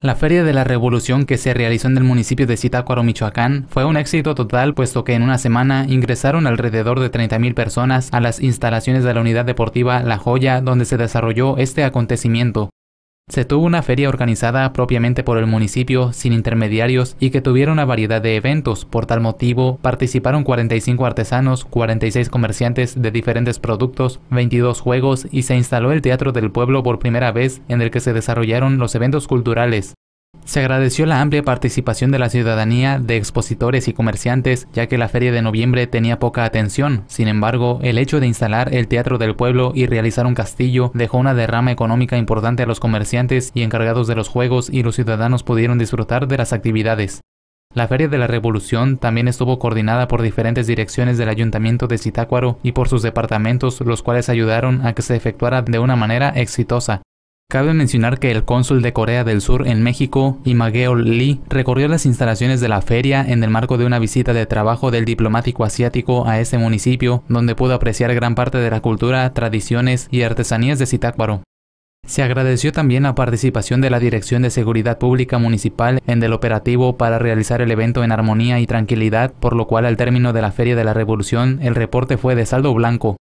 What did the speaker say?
La Feria de la Revolución que se realizó en el municipio de Zitácuaro, Michoacán, fue un éxito total puesto que en una semana ingresaron alrededor de 30.000 personas a las instalaciones de la unidad deportiva La Joya donde se desarrolló este acontecimiento. Se tuvo una feria organizada propiamente por el municipio, sin intermediarios, y que tuvieron una variedad de eventos. Por tal motivo, participaron 45 artesanos, 46 comerciantes de diferentes productos, 22 juegos y se instaló el Teatro del Pueblo por primera vez, en el que se desarrollaron los eventos culturales. Se agradeció la amplia participación de la ciudadanía, de expositores y comerciantes, ya que la feria de noviembre tenía poca atención. Sin embargo, el hecho de instalar el Teatro del Pueblo y realizar un castillo dejó una derrama económica importante a los comerciantes y encargados de los juegos y los ciudadanos pudieron disfrutar de las actividades. La Feria de la Revolución también estuvo coordinada por diferentes direcciones del Ayuntamiento de Zitácuaro y por sus departamentos, los cuales ayudaron a que se efectuara de una manera exitosa. Cabe mencionar que el cónsul de Corea del Sur en México, Imageol Lee, recorrió las instalaciones de la feria en el marco de una visita de trabajo del diplomático asiático a ese municipio, donde pudo apreciar gran parte de la cultura, tradiciones y artesanías de Zitácuaro. Se agradeció también la participación de la Dirección de Seguridad Pública Municipal en el operativo para realizar el evento en armonía y tranquilidad, por lo cual al término de la Feria de la Revolución el reporte fue de saldo blanco.